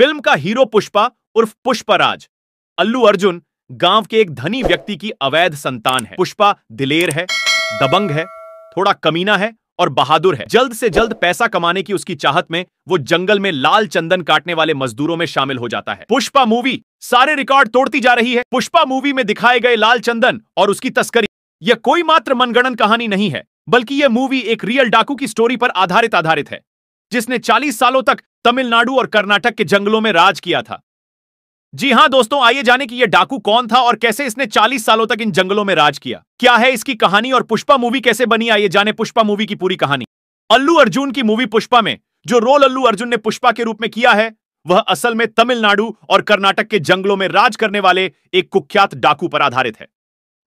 film का hero Pushpa उर्फ पुष्पराज अल्लू अर्जुन गांव के एक धनी व्यक्ति की अवैध संतान है पुष्पा दिलेर है दबंग है थोड़ा कमीना है और बहादुर है जल्द से जल्द पैसा कमाने की उसकी चाहत में वो जंगल में लाल चंदन काटने वाले मजदूरों में शामिल हो जाता है पुष्पा मूवी सारे रिकॉर्ड तोड़ती जा रही है पुष्पा मूवी में दिखाए गए लाल चंदन और उसकी तस्करी यह कोई मात्र मनगणन कहानी नहीं है बल्कि यह मूवी एक रियल डाकू की स्टोरी पर आधारित आधारित है जिसने 40 सालों तक तमिलनाडु और कर्नाटक के जंगलों में राज किया था जी हां दोस्तों आइए जाने कि यह डाकू कौन था और कैसे इसने 40 सालों तक इन जंगलों में राज किया क्या है इसकी कहानी और पुष्पा मूवी कैसे बनी आइए जाने पुष्पा मूवी की पूरी कहानी अल्लू अर्जुन की मूवी पुष्पा में जो रोल अल्लू अर्जुन ने पुष्पा के रूप में किया है वह असल में तमिलनाडु और कर्नाटक के जंगलों में राज करने वाले एक कुख्यात डाकू पर आधारित है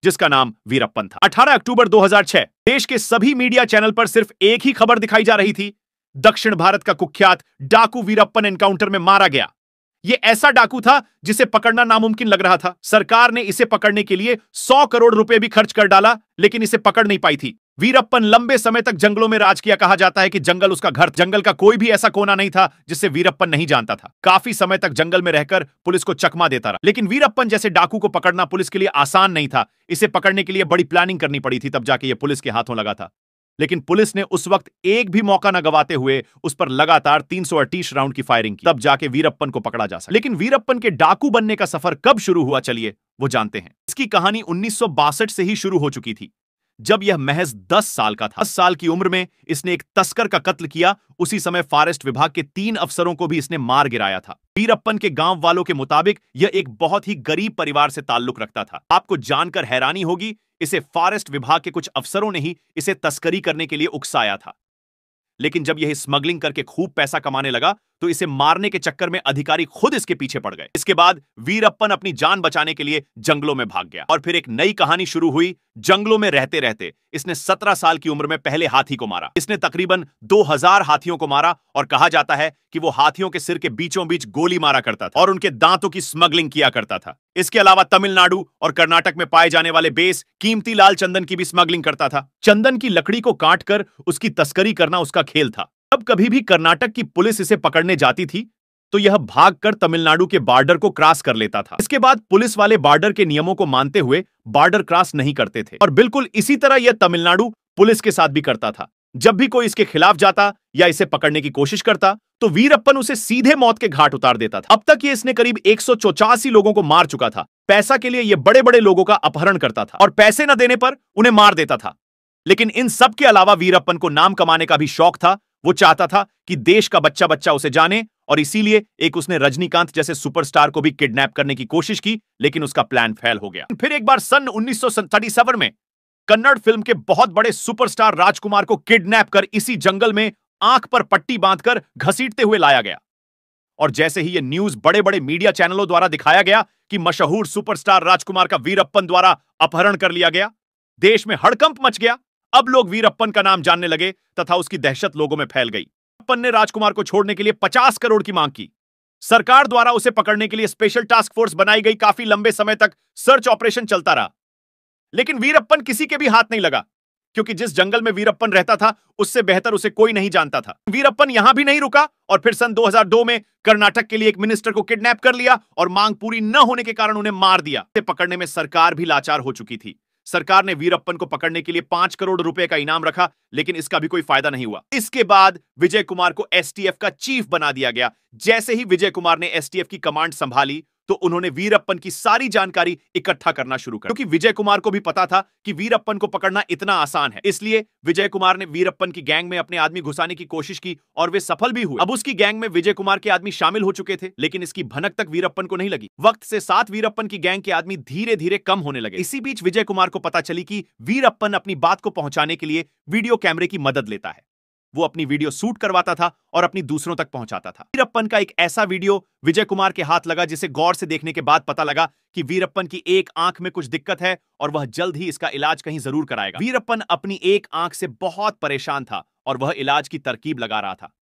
जिसका नाम वीरप्पन था 18 अक्टूबर 2006 देश के सभी मीडिया चैनल पर सिर्फ एक ही खबर दिखाई जा रही थी दक्षिण भारत का कुख्यात डाकू वीरप्पन एनकाउंटर में मारा गया यह ऐसा डाकू था जिसे पकड़ना नामुमकिन लग रहा था सरकार ने इसे पकड़ने के लिए 100 करोड़ रुपए भी खर्च कर डाला लेकिन इसे पकड़ नहीं पाई थी वीरप्पन लंबे समय तक जंगलों में राज किया कहा जाता है कि जंगल उसका घर जंगल का कोई भी ऐसा कोना नहीं था जिससे वीरप्पन नहीं जानता था काफी समय तक जंगल में रहकर पुलिस को चकमा देता रहा लेकिन वीरप्पन जैसे डाकू को पकड़ना पुलिस के लिए आसान नहीं था इसे पकड़ने के लिए बड़ी प्लानिंग करनी पड़ी थी तब जाके ये पुलिस के हाथों लगा था लेकिन पुलिस ने उस वक्त एक भी मौका न गवाते हुए उस पर लगातार तीन राउंड की फायरिंग की तब जाके वीरप्पन को पकड़ा जा सकता लेकिन वीरप्पन के डाकू बनने का सफर कब शुरू हुआ चलिए वो जानते हैं इसकी कहानी उन्नीस से ही शुरू हो चुकी थी जब यह महज 10 साल का था 10 साल की उम्र में इसने एक तस्कर का कत्ल किया उसी समय फॉरेस्ट विभाग के तीन अफसरों को भी इसने मार गिराया था वीरप्पन के गांव वालों के मुताबिक यह एक बहुत ही गरीब परिवार से ताल्लुक रखता था आपको जानकर हैरानी होगी इसे फॉरेस्ट विभाग के कुछ अफसरों ने ही इसे तस्करी करने के लिए उकसाया था लेकिन जब यह स्मगलिंग करके खूब पैसा कमाने लगा तो इसे मारने के चक्कर में अधिकारी खुद इसके पीछे पड़ गए इसके बाद वीरप्पन अपनी जान बचाने के लिए जंगलों में भाग गया और फिर एक नई कहानी शुरू हुई जंगलों में रहते रहते इसने सत्रह साल की उम्र में पहले हाथी को मारा इसने तकरीबन 2000 हाथियों को मारा और कहा जाता है कि वो हाथियों के सिर के बीचों बीच गोली मारा करता था और उनके दांतों की स्मगलिंग किया करता था इसके अलावा तमिलनाडु और कर्नाटक में पाए जाने वाले बेस कीमती लाल चंदन की भी स्मगलिंग करता था चंदन की लकड़ी को काटकर उसकी तस्करी करना उसका खेल था जब कभी भी कर्नाटक की पुलिस इसे पकड़ने जाती थी तो यह भागकर तमिलनाडु के बॉर्डर को क्रॉस कर लेता था इसके बाद पुलिस वाले बॉर्डर के नियमों को मानते हुए बॉर्डर क्रॉस नहीं करते थे और बिल्कुल इसी तरह यह तमिलनाडु पुलिस के साथ भी करता था जब भी कोई इसके खिलाफ जाता या इसे पकड़ने की कोशिश करता तो वीरप्पन उसे सीधे मौत के घाट उतार देता था अब तक ये इसने करीब एक लोगों को मार चुका था पैसा के लिए यह बड़े बड़े लोगों का अपहरण करता था और पैसे न देने पर उन्हें मार देता था लेकिन इन सब के अलावा वीरप्पन को नाम कमाने का भी शौक था वो चाहता था कि देश का बच्चा बच्चा उसे जाने और इसीलिए एक उसने रजनीकांत जैसे सुपरस्टार को भी किडनैप करने की कोशिश की लेकिन उसका प्लान फेल हो गया फिर एक बार सन उन्नीस में कन्नड़ फिल्म के बहुत बड़े सुपरस्टार राजकुमार को किडनैप कर इसी जंगल में आंख पर पट्टी बांधकर घसीटते हुए लाया गया और जैसे ही यह न्यूज बड़े बड़े मीडिया चैनलों द्वारा दिखाया गया कि मशहूर सुपरस्टार राजकुमार का वीरप्पन द्वारा अपहरण कर लिया गया देश में हड़कंप मच गया अब लोग वीरप्पन का नाम जानने लगे तथा उसकी दहशत लोगों में फैल गई अपन ने राजकुमार को छोड़ने के लिए पचास करोड़ की मांग की सरकार द्वारा उसे पकड़ने के लिए स्पेशल टास्क फोर्स बनाई गई काफी लंबे समय तक सर्च ऑपरेशन चलता रहा लेकिन वीरप्पन किसी के भी हाथ नहीं लगा क्योंकि जिस जंगल में वीरप्पन रहता था उससे बेहतर उसे कोई नहीं जानता था वीरप्पन यहां भी नहीं रुका और फिर सन 2002 में कर्नाटक के लिए एक मिनिस्टर को किडनैप कर लिया और मांग पूरी न होने के कारण उन्हें मार दिया पकड़ने में सरकार भी लाचार हो चुकी थी सरकार ने वीरप्पन को पकड़ने के लिए पांच करोड़ रुपए का इनाम रखा लेकिन इसका भी कोई फायदा नहीं हुआ इसके बाद विजय कुमार को एसटीएफ का चीफ बना दिया गया जैसे ही विजय कुमार ने एसटीएफ की कमांड संभाली तो उन्होंने वीरप्पन की सारी जानकारी इकट्ठा करना शुरू कर क्योंकि विजय कुमार को भी पता था कि वीरप्पन को पकड़ना इतना आसान है इसलिए विजय कुमार ने वीरप्पन की गैंग में अपने आदमी घुसाने की कोशिश की और वे सफल भी हुए अब उसकी गैंग में विजय कुमार के आदमी शामिल हो चुके थे लेकिन इसकी भनक तक वीरप्पन को नहीं लगी वक्त से साथ वीरप्पन की गैंग के आदमी धीरे धीरे कम होने लगे इसी बीच विजय कुमार को पता चली की वीरप्पन अपनी बात को पहुंचाने के लिए वीडियो कैमरे की मदद लेता है वो अपनी वीडियो शूट करवाता था और अपनी दूसरों तक पहुंचाता था वीरप्पन का एक ऐसा वीडियो विजय कुमार के हाथ लगा जिसे गौर से देखने के बाद पता लगा कि वीरप्पन की एक आंख में कुछ दिक्कत है और वह जल्द ही इसका इलाज कहीं जरूर कराएगा वीरप्पन अपनी एक आंख से बहुत परेशान था और वह इलाज की तरकीब लगा रहा था